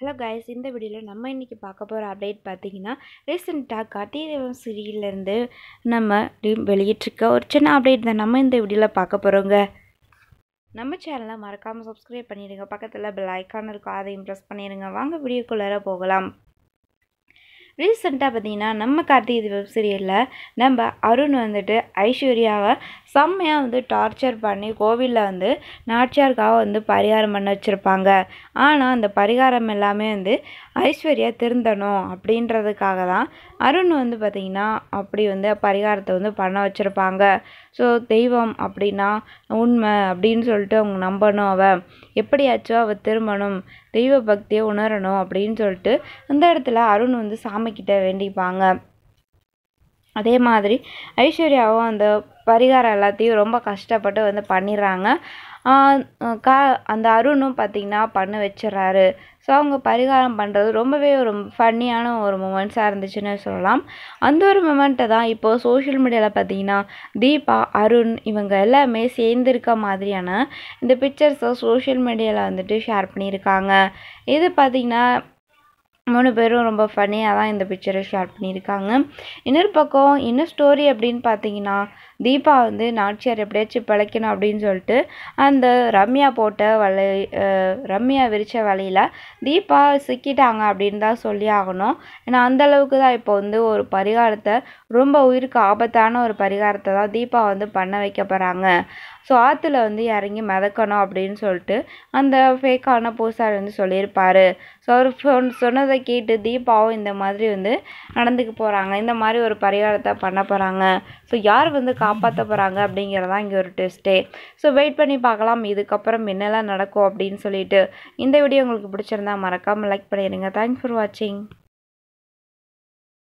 hello guys இந்த வீடியோவில் நம்ம இன்றைக்கி பார்க்க போகிற அப்டேட் பார்த்தீங்கன்னா ரீசெண்டாக கார்த்திதேவம் சிறியிலேருந்து நம்ம வெளியிட்டிருக்க ஒரு சின்ன அப்டேட் தான் நம்ம இந்த வீடியோவில் பார்க்க போகிறோங்க நம்ம சேனலை மறக்காமல் சப்ஸ்கிரைப் பண்ணிடுங்க பக்கத்தில் பெல் ஐக்கான் இருக்கும் அதை இம்ப்ரெஸ் பண்ணிடுங்க வாங்க வீடியோக்குள்ளார போகலாம் ரீசெண்டாக பார்த்திங்கன்னா நம்ம கார்த்திகை தீபம் சீரியலில் நம்ம அருண் வந்துட்டு ஐஸ்வர்யாவை செம்மையாக வந்து டார்ச்சர் பண்ணி கோவிலில் வந்து நாச்சியாருக்காக வந்து பரிகாரம் பண்ண வச்சுருப்பாங்க ஆனால் அந்த பரிகாரம் எல்லாமே வந்து ஐஸ்வர்யா திருந்தணும் அப்படின்றதுக்காக தான் அருண் வந்து பார்த்திங்கன்னா அப்படி வந்து பரிகாரத்தை வந்து பண்ண வச்சுருப்பாங்க ஸோ தெய்வம் அப்படின்னா உண்மை அப்படின்னு சொல்லிட்டு அவங்க நம்பணும் அவள் எப்படியாச்சும் அவள் திரும்பணும் தெய்வ பக்தியை உணரணும் அப்படின்னு சொல்லிட்டு அந்த இடத்துல அருண் வந்து சாமிக்கிட்ட வேண்டிப்பாங்க அதே மாதிரி ஐஸ்வர்யாவும் அந்த பரிகாரம் எல்லாத்தையும் ரொம்ப கஷ்டப்பட்டு வந்து பண்ணிடுறாங்க கா அந்த அருணும் பார்த்திங்கன்னா பண்ண வச்சிடறாரு ஸோ அவங்க பரிகாரம் பண்ணுறது ரொம்பவே ஒரு ஃபன்னியான ஒரு மூமெண்ட்ஸாக இருந்துச்சுன்னு சொல்லலாம் அந்த ஒரு மூமெண்ட்டை தான் இப்போது சோஷியல் மீடியாவில் பார்த்தீங்கன்னா தீபா அருண் இவங்க எல்லாமே சேர்ந்துருக்க மாதிரியான இந்த பிக்சர்ஸை சோஷியல் மீடியாவில் வந்துட்டு ஷேர் பண்ணியிருக்காங்க இது பார்த்திங்கன்னா மூணு பேரும் ரொம்ப ஃபன்னியாக தான் இந்த பிக்சரை ஷேர் பண்ணியிருக்காங்க இன்னொரு பக்கம் என்ன ஸ்டோரி அப்படின்னு பார்த்தீங்கன்னா தீபா வந்து நாச்சியார் எப்படியாச்சும் பிழைக்கணும் அப்படின்னு சொல்லிட்டு அந்த ரம்யா போட்ட வலை ரம்யா விரித்த வலையில் தீபா சிக்கிட்டாங்க அப்படின்னு தான் சொல்லி ஆகணும் ஏன்னா அந்தளவுக்கு தான் இப்போ வந்து ஒரு பரிகாரத்தை ரொம்ப உயிருக்கு ஆபத்தான ஒரு பரிகாரத்தை தான் தீபா வந்து பண்ண வைக்க போகிறாங்க ஸோ ஆற்றுல வந்து இறங்கி மிதக்கணும் அப்படின்னு சொல்லிட்டு அந்த ஃபேக்கான பூசாரி வந்து சொல்லியிருப்பார் ஸோ அவர் சொன்னதை சொல்கிறத கேட்டு தீபாவும் இந்த மாதிரி வந்து நடந்துக்க போகிறாங்க இந்த மாதிரி ஒரு பரிகாரத்தை பண்ண போகிறாங்க ஸோ யார் வந்து காப்பாற்ற போகிறாங்க அப்படிங்கிறதான் இங்கே ஒரு டெஸ்ட்டே ஸோ வெயிட் பண்ணி பார்க்கலாம் இதுக்கப்புறம் என்னெல்லாம் நடக்கும் அப்படின்னு சொல்லிட்டு இந்த வீடியோ உங்களுக்கு பிடிச்சிருந்தா மறக்காமல் லைக் பண்ணிடுங்க தேங்க்ஸ் ஃபார் வாட்சிங்